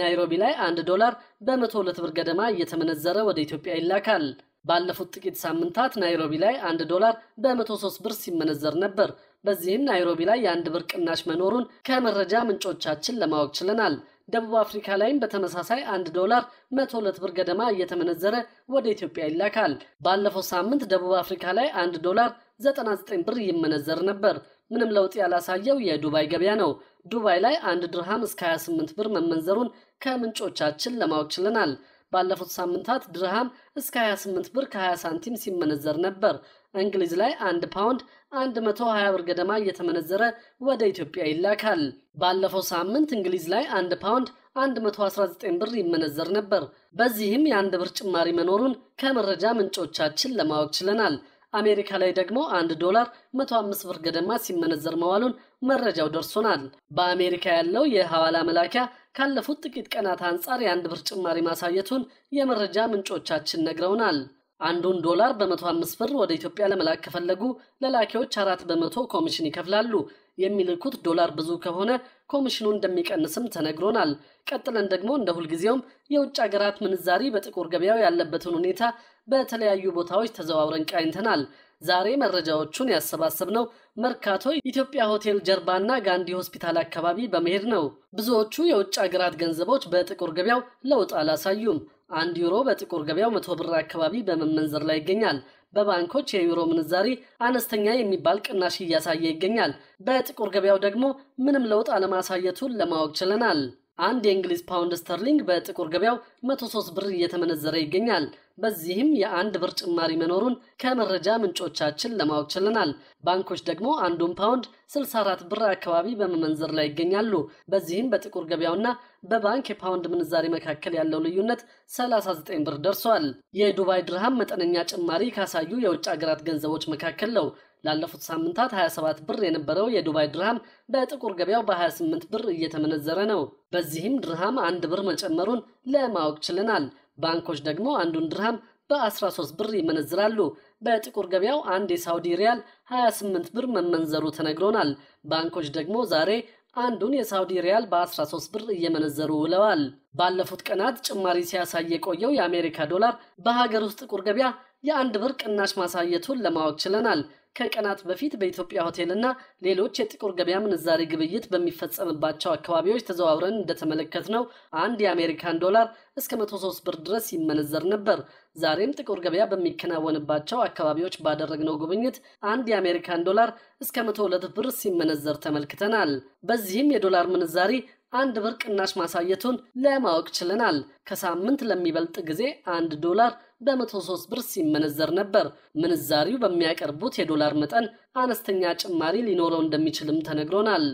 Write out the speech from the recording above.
ናይሮቢ ላይ አንድ ዶላር በመቶ ሁለት ብር ገደማ እየተመነዘረ ወደ ኢትዮጵያ ይላካል። ባለፉት ጥቂት ሳምንታት ናይሮቢ ላይ አንድ ዶላር በመቶ ሶስት ብር ሲመነዘር ነበር። በዚህም ናይሮቢ ላይ የአንድ ብር ቅናሽ መኖሩን ከመረጃ ምንጮቻችን ለማወቅ ችለናል። ደቡብ አፍሪካ ላይም በተመሳሳይ አንድ ዶላር መቶ ሁለት ብር ገደማ እየተመነዘረ ወደ ኢትዮጵያ ይላካል። ባለፈው ሳምንት ደቡብ አፍሪካ ላይ አንድ ዶላር 99 ብር ይመነዘር ነበር። ምንም ለውጥ ያላሳየው የዱባይ ገበያ ነው። ዱባይ ላይ አንድ ድርሃም እስከ 28 ብር መመንዘሩን ከምንጮቻችን ለማወቅ ችለናል። ባለፉት ሳምንታት ድርሃም እስከ 28 ብር ከ20 ሳንቲም ሲመነዘር ነበር። እንግሊዝ ላይ አንድ ፓውንድ 120 ብር ገደማ እየተመነዘረ ወደ ኢትዮጵያ ይላካል። ባለፈው ሳምንት እንግሊዝ ላይ አንድ ፓውንድ 119 ብር ይመነዘር ነበር። በዚህም የአንድ ብር ጭማሪ መኖሩን ከመረጃ ምንጮቻችን ለማወቅ ችለናል። አሜሪካ ላይ ደግሞ አንድ ዶላር 105 ብር ገደማ ሲመነዘር መዋሉን መረጃው ደርሶናል። በአሜሪካ ያለው የሐዋላ መላኪያ ካለፉት ጥቂት ቀናት አንጻር የአንድ ብር ጭማሪ ማሳየቱን የመረጃ ምንጮቻችን ነግረውናል። አንዱን ዶላር በ105 ብር ወደ ኢትዮጵያ ለመላክ ከፈለጉ ለላኪዎች አራት በመቶ ኮሚሽን ይከፍላሉ። የሚልኩት ዶላር ብዙ ከሆነ ኮሚሽኑ እንደሚቀንስም ተነግሮናል። ቀጥለን ደግሞ እንደ ሁልጊዜውም የውጭ ሀገራት ምንዛሪ በጥቁር ገበያው ያለበትን ሁኔታ በተለያዩ ቦታዎች ተዘዋውረን ቃኝተናል። ዛሬ መረጃዎቹን ያሰባሰብነው መርካቶ ኢትዮጵያ ሆቴል ጀርባና ጋንዲ ሆስፒታል አካባቢ በመሄድ ነው። ብዙዎቹ የውጭ ሀገራት ገንዘቦች በጥቁር ገበያው ለውጥ አላሳዩም። አንድ ዩሮ በጥቁር ገበያው መቶ ብር አካባቢ በመመንዘር ላይ ይገኛል። በባንኮች የዩሮ ምንዛሪ አነስተኛ የሚባል ቅናሽ እያሳየ ይገኛል። በጥቁር ገበያው ደግሞ ምንም ለውጥ አለማሳየቱን ለማወቅ ችለናል። አንድ የእንግሊዝ ፓውንድ ስተርሊንግ በጥቁር ገበያው 103 ብር እየተመነዘረ ይገኛል። በዚህም የአንድ ብር ጭማሪ መኖሩን ከመረጃ ምንጮቻችን ለማወቅ ችለናል። ባንኮች ደግሞ አንዱን ፓውንድ 64 ብር አካባቢ በመመንዘር ላይ ይገኛሉ። በዚህም በጥቁር ገበያውና በባንክ የፓውንድ ምንዛሬ መካከል ያለው ልዩነት 39 ብር ደርሷል። የዱባይ ድርሃም መጠነኛ ጭማሪ ካሳዩ የውጭ ሀገራት ገንዘቦች መካከል ነው። ላለፉት ሳምንታት 27 ብር የነበረው የዱባይ ድርሃም በጥቁር ገበያው በ28 ብር እየተመነዘረ ነው። በዚህም ድርሃም አንድ ብር መጨመሩን ለማወቅ ችለናል። ባንኮች ደግሞ አንዱን ድርሃም በ13 ብር ይመነዝራሉ። በጥቁር ገበያው አንድ የሳውዲ ሪያል 28 ብር መመንዘሩ ተነግሮናል። ባንኮች ደግሞ ዛሬ አንዱን የሳውዲ ሪያል በ13 ብር እየመነዘሩ ውለዋል። ባለፉት ቀናት ጭማሪ ሲያሳይ የቆየው የአሜሪካ ዶላር በሀገር ውስጥ ጥቁር ገበያ የአንድ ብር ቅናሽ ማሳየቱን ለማወቅ ችለናል። ከቀናት በፊት በኢትዮጵያ ሆቴልና ሌሎች የጥቁር ገበያ ምንዛሬ ግብይት በሚፈጸምባቸው አካባቢዎች ተዘዋውረን እንደተመለከትነው አንድ የአሜሪካን ዶላር እስከ 103 ብር ድረስ ይመነዘር ነበር። ዛሬም ጥቁር ገበያ በሚከናወንባቸው አካባቢዎች ባደረግነው ጉብኝት አንድ የአሜሪካን ዶላር እስከ 102 ብር ሲመነዘር ተመልክተናል። በዚህም የዶላር ምንዛሪ አንድ ብር ቅናሽ ማሳየቱን ለማወቅ ችለናል። ከሳምንት ለሚበልጥ ጊዜ አንድ ዶላር በመቶ 103 ብር ሲመነዘር ነበር። ምንዛሪው በሚያቀርቡት የዶላር መጠን አነስተኛ ጭማሪ ሊኖረው እንደሚችልም ተነግሮናል።